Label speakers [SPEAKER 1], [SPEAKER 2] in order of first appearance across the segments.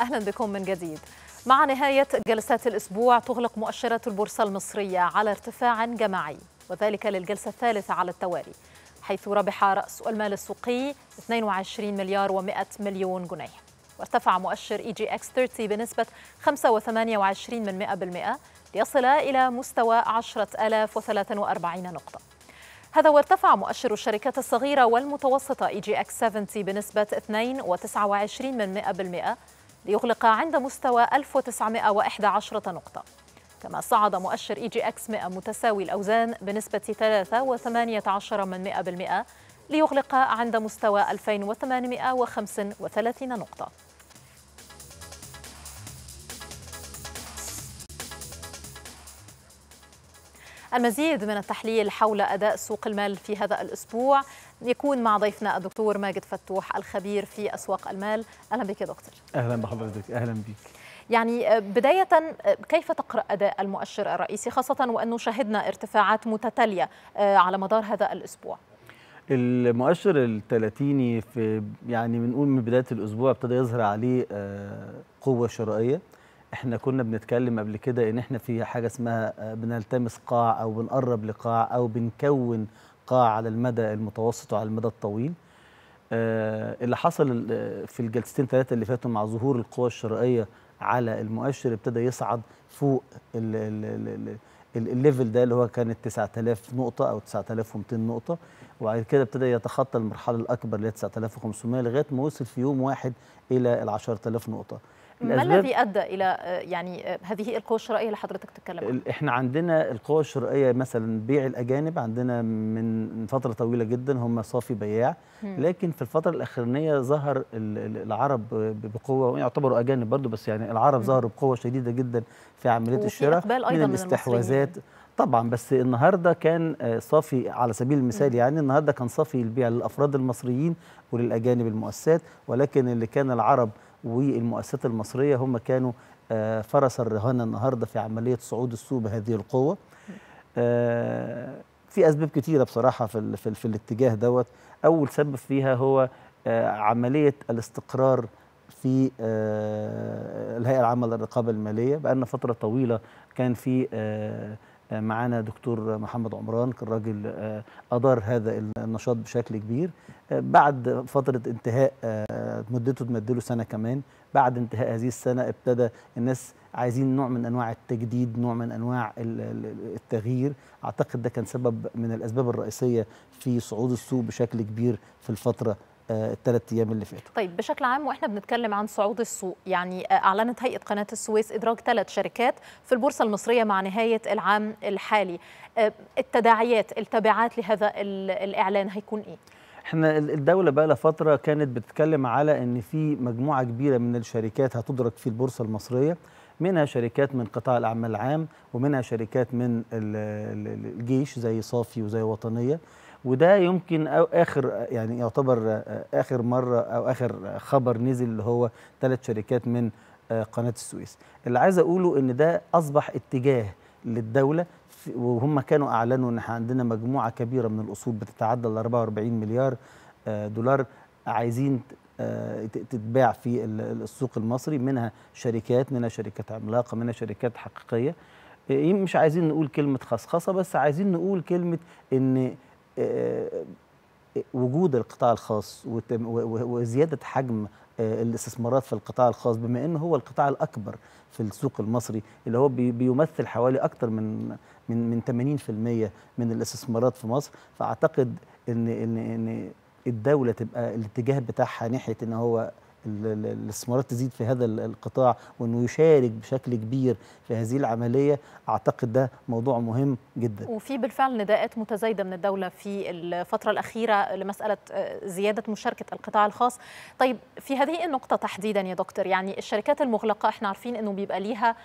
[SPEAKER 1] أهلا بكم من جديد مع نهاية جلسات الأسبوع تغلق مؤشرات البورصة المصرية على ارتفاع جماعي وذلك للجلسة الثالثة على التوالي حيث ربح رأس المال السوقي 22 مليار و100 مليون جنيه وارتفع مؤشر اي جي اكس 30 بنسبة 5.28% من ليصل إلى مستوى 10043 نقطة هذا وارتفع مؤشر الشركات الصغيرة والمتوسطة اي جي اكس 70 بنسبة 2.29% ليغلق عند مستوى 1911 نقطة كما صعد مؤشر إي جي إكس 100 متساوي الأوزان بنسبة 3.18 من 100% ليغلق عند مستوى 2835 نقطة المزيد من التحليل حول أداء سوق المال في هذا الأسبوع يكون مع ضيفنا الدكتور ماجد فتوح الخبير في أسواق المال أهلا بك يا دكتور
[SPEAKER 2] أهلا بحضرتك أهلا بك
[SPEAKER 1] يعني آه، بداية آه، كيف تقرأ أداء المؤشر الرئيسي خاصة وأنه شهدنا ارتفاعات متتالية آه، على مدار هذا الأسبوع
[SPEAKER 2] المؤشر الثلاثيني في يعني بنقول من بداية الأسبوع ابتدى يظهر عليه قوة شرائية احنا كنا بنتكلم قبل كده ان احنا في حاجه اسمها بنلتمس قاع او بنقرب لقاع او بنكون القاع على المدى المتوسط وعلى المدى الطويل آه، اللي حصل آه، في الجلستين ثلاثة اللي فاتوا مع ظهور القوى الشرائية على المؤشر ابتدى يصعد فوق الليفل ده اللي هو كانت 9000 نقطة أو 9200 نقطة وبعد كده ابتدى يتخطى المرحلة الأكبر اللي هي 9500 لغاية ما وصل في يوم واحد إلى ال 10000 نقطة ما الذي
[SPEAKER 1] ادى الى آه، يعني آه، هذه القوى الشرائيه اللي حضرتك تتكلم عنها؟
[SPEAKER 2] احنا عندنا القوى الشرائيه مثلا بيع الاجانب عندنا من فتره طويله جدا هم صافي بياع لكن في الفتره الاخرانيه ظهر العرب بقوه يعتبروا اجانب برضو بس يعني العرب ظهروا بقوه شديده جدا في عمليه الشراء من الاستحواذات طبعا بس النهارده كان آه، صافي على سبيل المثال يعني النهارده كان صافي البيع للافراد المصريين وللاجانب المؤسسات ولكن اللي كان العرب والمؤسسات المصرية هم كانوا آه، فرس الرهان النهاردة في عملية صعود السوق بهذه القوة آه، في أسباب كتيرة بصراحة في, في, في الاتجاه دوت أول سبب فيها هو آه، عملية الاستقرار في آه، الهيئه العامه للرقابه الماليه لنا فتره طويله كان في آه، آه، معانا دكتور محمد عمران كان راجل ادار هذا النشاط بشكل كبير بعد فتره انتهاء مدته تمدله سنه كمان بعد انتهاء هذه السنه ابتدى الناس عايزين نوع من انواع التجديد نوع من انواع التغيير اعتقد ده كان سبب من الاسباب الرئيسيه في صعود السوق بشكل كبير في الفتره آه، الثلاث ايام اللي فاتوا.
[SPEAKER 1] طيب بشكل عام واحنا بنتكلم عن صعود السوق يعني آه، اعلنت هيئه قناه السويس ادراج ثلاث شركات في البورصه المصريه مع نهايه العام الحالي. آه، التداعيات التبعات لهذا الاعلان هيكون ايه؟
[SPEAKER 2] احنا الدوله بقى لها فتره كانت بتتكلم على ان في مجموعه كبيره من الشركات هتدرج في البورصه المصريه منها شركات من قطاع الاعمال العام ومنها شركات من الجيش زي صافي وزي وطنيه وده يمكن أو اخر يعني يعتبر اخر مره او اخر خبر نزل اللي هو ثلاث شركات من آه، قناه السويس اللي عايز اقوله ان ده اصبح اتجاه للدوله وهم كانوا اعلنوا ان احنا عندنا مجموعه كبيره من الاصول بتتعدى ال 44 مليار آه، دولار عايزين آه، تتباع في السوق المصري منها شركات منها شركات عملاقه منها شركات حقيقيه إيه، مش عايزين نقول كلمه خصخصه بس عايزين نقول كلمه ان وجود القطاع الخاص وزياده حجم آه، الاستثمارات في القطاع الخاص بما انه هو القطاع الاكبر في السوق المصري اللي هو بيمثل حوالي اكثر من من من 80% من الاستثمارات في مصر فاعتقد ان ان ان الدوله تبقى الاتجاه بتاعها ناحيه ان هو الاستثمارات تزيد في هذا القطاع وانه يشارك بشكل كبير في هذه العمليه اعتقد ده موضوع مهم جدا.
[SPEAKER 1] وفي بالفعل نداءات متزايده من الدوله في الفتره الاخيره لمساله آه، زياده مشاركه القطاع الخاص. طيب في هذه النقطه تحديدا يا دكتور يعني الشركات المغلقه احنا عارفين انه بيبقى ليها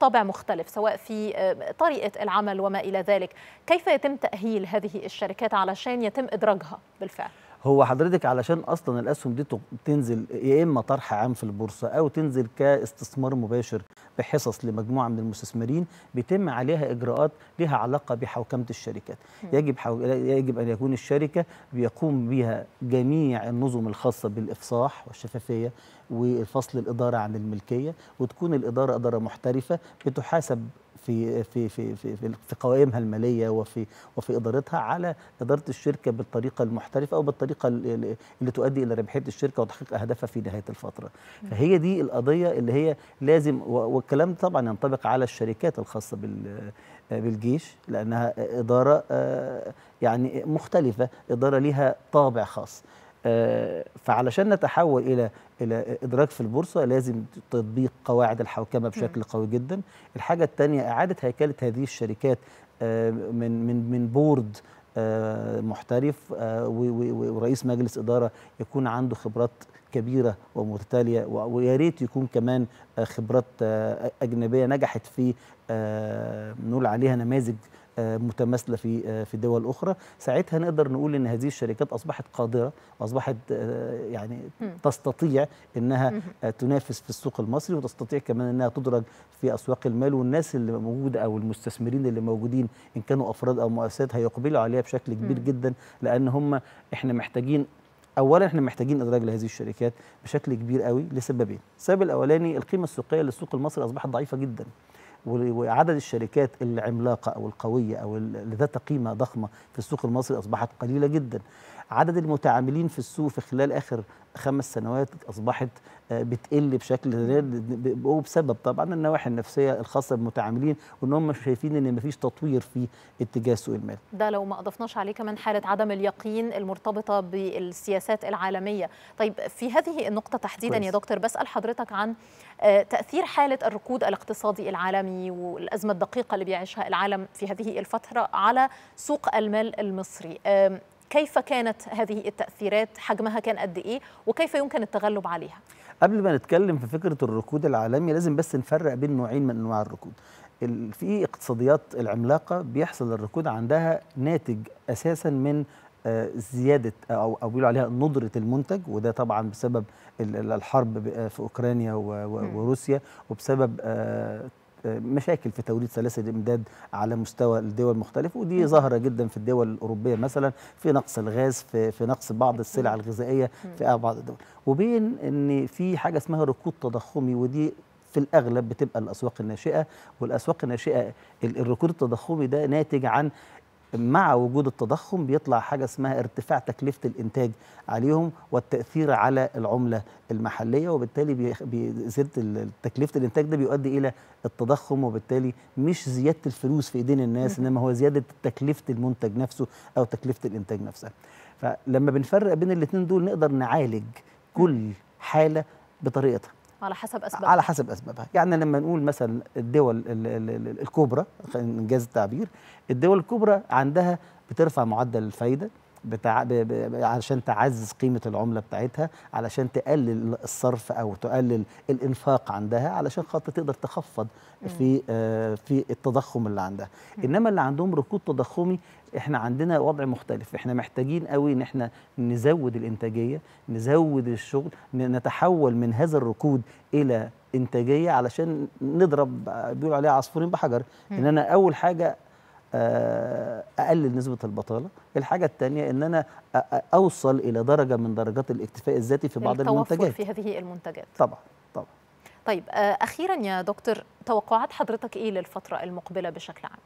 [SPEAKER 1] طابع مختلف سواء في آه، طريقه العمل وما الى ذلك. كيف يتم تاهيل هذه الشركات علشان يتم ادراجها بالفعل؟
[SPEAKER 2] هو حضرتك علشان اصلا الاسهم دي تنزل يا اما طرح عام في البورصه او تنزل كاستثمار مباشر بحصص لمجموعه من المستثمرين بيتم عليها اجراءات لها علاقه بحوكمه الشركات يجب حو... يجب ان يكون الشركه بيقوم بها جميع النظم الخاصه بالافصاح والشفافيه وفصل الاداره عن الملكيه وتكون الاداره اداره محترفه بتحاسب في في في في, في قوائمها الماليه وفي وفي ادارتها على اداره الشركه بالطريقه المحترفه او بالطريقه اللي تؤدي الى ربحيه الشركه وتحقيق اهدافها في نهايه الفتره فهي دي القضيه اللي هي لازم والكلام طبعا ينطبق على الشركات الخاصه بال بالجيش لانها اداره آه، يعني مختلفه اداره ليها طابع خاص آه، فعلشان نتحول الى الى ادراك في البورصه لازم تطبيق قواعد الحوكمه بشكل قوي جدا الحاجه الثانيه اعاده هيكله هذه الشركات آه، من من من بورد آه، محترف ورئيس مجلس اداره يكون عنده خبرات كبيره ومتتاليه ويا ريت يكون كمان خبرات اجنبيه نجحت في نقول عليها نماذج آه، متماثله في آه، في دول اخرى ساعتها نقدر نقول ان هذه الشركات اصبحت قادره واصبحت آه، يعني تستطيع انها تنافس في السوق المصري وتستطيع كمان انها تدرج في اسواق المال والناس اللي موجوده او المستثمرين اللي موجودين ان كانوا افراد او مؤسسات هيقبلوا عليها بشكل كبير جدا لان هم احنا محتاجين اولا احنا محتاجين ادراج لهذه الشركات بشكل كبير قوي لسببين السبب الاولاني القيمه السوقيه للسوق المصري اصبحت ضعيفه جدا وعدد الشركات العملاقه او القويه او ذات قيمه ضخمه في السوق المصري اصبحت قليله جدا عدد المتعاملين في السوق في خلال اخر خمس سنوات اصبحت آه، بتقل بشكل وبسبب طبعا النواحي النفسيه الخاصه بالمتعاملين وان هم شايفين ان مفيش تطوير في اتجاه سوق المال.
[SPEAKER 1] ده لو ما اضفناش عليه كمان حاله عدم اليقين المرتبطه بالسياسات العالميه. طيب في هذه النقطه تحديدا كويس. يا دكتور بسال حضرتك عن آه، تاثير حاله الركود الاقتصادي العالمي والازمه الدقيقه اللي بيعيشها العالم في هذه الفتره على سوق المال المصري. كيف كانت هذه التأثيرات حجمها كان قد إيه وكيف يمكن التغلب عليها
[SPEAKER 2] قبل ما نتكلم في فكرة الركود العالمي لازم بس نفرق بين نوعين من أنواع الركود في اقتصاديات العملاقة بيحصل الركود عندها ناتج أساسا من آه، زياده آه، او بيقولوا عليها ندره المنتج وده طبعا بسبب الحرب آه، في اوكرانيا وروسيا وبسبب مشاكل في توريد سلاسل الامداد على مستوى الدول المختلفه ودي ظاهره جدا في الدول الاوروبيه مثلا في نقص الغاز في, في نقص بعض السلع الغذائيه في بعض الدول وبين ان في حاجه اسمها ركود تضخمي ودي في الاغلب بتبقى الاسواق الناشئه والاسواق الناشئه الركود التضخمي ده ناتج عن مع وجود التضخم بيطلع حاجه اسمها ارتفاع تكلفه الانتاج عليهم والتاثير على العمله المحليه وبالتالي زياده تكلفه الانتاج ده بيؤدي الى التضخم وبالتالي مش زياده الفلوس في ايدين الناس انما هو زياده تكلفه المنتج نفسه او تكلفه الانتاج نفسها فلما بنفرق بين الاثنين دول نقدر نعالج كل حاله بطريقتها
[SPEAKER 1] على حسب اسبابها
[SPEAKER 2] على حسب اسبابها يعني لما نقول مثلا الدول الكبرى انجاز التعبير الدول الكبرى عندها بترفع معدل الفايده بتاع ب... ب... علشان تعزز قيمه العمله بتاعتها علشان تقلل الصرف او تقلل الانفاق عندها علشان خاطر تقدر تخفض في آه في التضخم اللي عندها انما اللي عندهم ركود تضخمي احنا عندنا وضع مختلف احنا محتاجين قوي ان احنا نزود الانتاجيه نزود الشغل نتحول من هذا الركود الى انتاجيه علشان نضرب بيقولوا عليها عصفورين بحجر ان انا اول حاجه آه، اقلل نسبه البطاله الحاجه الثانيه ان انا اوصل الى درجه من درجات الاكتفاء الذاتي في بعض المنتجات في
[SPEAKER 1] هذه المنتجات
[SPEAKER 2] طبعا طبعا
[SPEAKER 1] طيب آه، اخيرا يا دكتور توقعات حضرتك ايه للفتره المقبله بشكل عام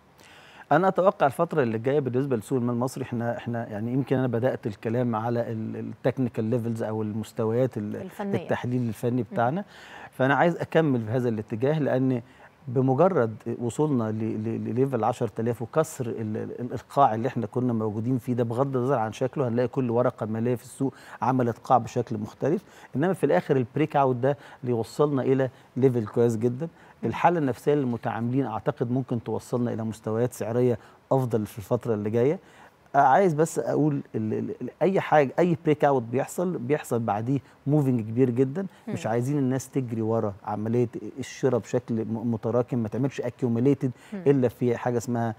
[SPEAKER 2] انا اتوقع الفتره اللي جايه بالنسبه لسوق المال المصري احنا احنا يعني يمكن انا بدات الكلام على التكنيكال ليفلز او المستويات الفنية. التحليل الفني بتاعنا م. فانا عايز اكمل في هذا الاتجاه لان بمجرد وصولنا لليفل 10000 وكسر القاع اللي احنا كنا موجودين فيه ده بغض النظر عن شكله هنلاقي كل ورقه ماليه في السوق عملت قاع بشكل مختلف انما في الاخر البريك اوت ده اللي الى ليفل كويس جدا الحاله النفسيه للمتعاملين اعتقد ممكن توصلنا الى مستويات سعريه افضل في الفتره اللي جايه عايز بس اقول ال اي حاجه اي بريك اوت بيحصل بيحصل بعديه موفنج كبير جدا مش عايزين الناس تجري ورا عمليه الشراء بشكل متراكم ما تعملش اكيوميليتد الا في حاجه اسمها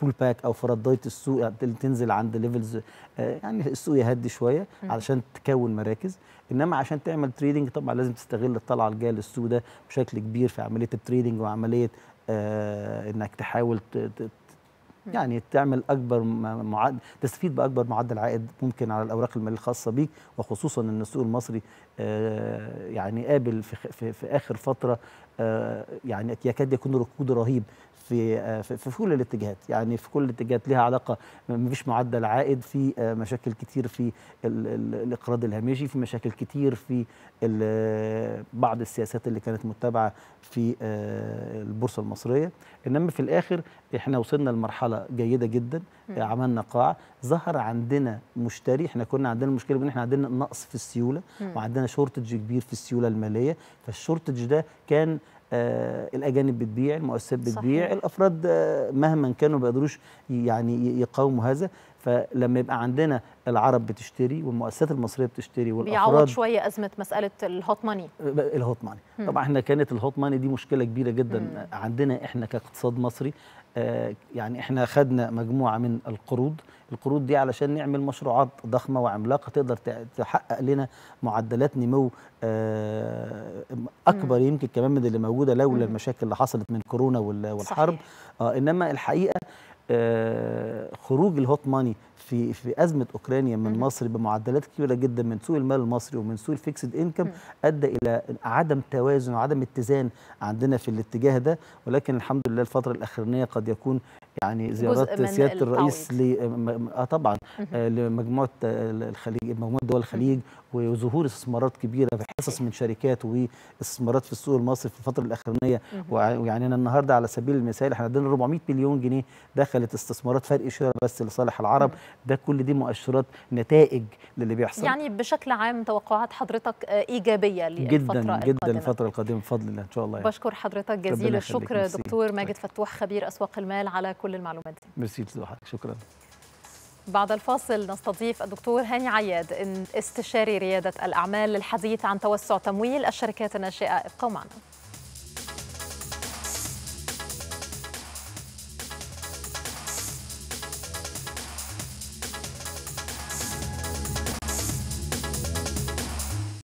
[SPEAKER 2] بول آه، باك او فرضيه السوق تنزل عند ليفلز آه، يعني السوق يهدي شويه علشان تكون مراكز انما عشان تعمل تريدنج طبعا لازم تستغل الطلعه الجايه للسوق ده بشكل كبير في عمليه التريدنج وعمليه آه انك تحاول يعني تعمل اكبر معدل تستفيد باكبر معدل عائد ممكن على الاوراق الماليه الخاصه بيك وخصوصا ان السوق المصري آه، يعني قابل في, في, في اخر فتره آه، يعني يكاد يكون ركود رهيب آه، في في كل الاتجاهات يعني في كل الاتجاهات لها علاقه ما فيش معدل عائد في آه، مشاكل كتير في الاقراض الهامشي في مشاكل كتير في آه، بعض السياسات اللي كانت متبعه في البورصه المصريه انما في الاخر احنا وصلنا لمرحله جيده جدا عملنا قاع ظهر عندنا مشتري احنا كنا عندنا مشكله ان احنا عندنا نقص في السيوله وعندنا شورتج كبير في السيوله الماليه فالشورتج ده كان آه، الاجانب بتبيع المؤسسات بتبيع صحيح. الافراد آه، مهما كانوا ما بيقدروش يعني يقاوموا هذا فلما يبقى عندنا العرب بتشتري والمؤسسات المصريه بتشتري والافراد بيعوض
[SPEAKER 1] شويه ازمه مساله الهوت ماني
[SPEAKER 2] الهوت ماني طبعا احنا كانت الهوت ماني دي مشكله كبيره جدا مم. عندنا احنا كاقتصاد مصري آه يعني احنا خدنا مجموعه من القروض القروض دي علشان نعمل مشروعات ضخمه وعملاقه تقدر تحقق لنا معدلات نمو آه اكبر مم. يمكن كمان من اللي موجوده لولا المشاكل اللي حصلت من كورونا والحرب صحيح. آه انما الحقيقه آه، خروج الهوت ماني في في ازمه اوكرانيا من مصر بمعدلات كبيره جدا من سوق المال المصري ومن سوق الفيكسد انكم ادى الى عدم توازن وعدم اتزان عندنا في الاتجاه ده ولكن الحمد لله الفتره الاخرانيه قد يكون يعني زيارات سياده الرئيس ل اه طبعا آه، لمجموعه الخليج مجموعه دول الخليج وظهور استثمارات كبيره بحصص من شركات واستثمارات في السوق المصري في الفتره الاخرانيه ويعني انا النهارده على سبيل المثال احنا عندنا 400 مليون جنيه دخلت استثمارات فرق شراء بس لصالح العرب ده كل دي مؤشرات نتائج للي بيحصل يعني
[SPEAKER 1] بشكل عام توقعات حضرتك آه، ايجابيه للفتره جدا القادمه جدا الفتره
[SPEAKER 2] القادمه بفضل الله ان شاء الله يعني.
[SPEAKER 1] بشكر حضرتك جزيل الشكر دكتور ماجد فتوح خبير اسواق المال على كل كل المعلومات دي
[SPEAKER 2] ميرسي لحضرتك شكرا
[SPEAKER 1] بعد الفاصل نستضيف الدكتور هاني عياد استشاري ريادة الأعمال للحديث عن توسع تمويل الشركات الناشئة ابقوا معنا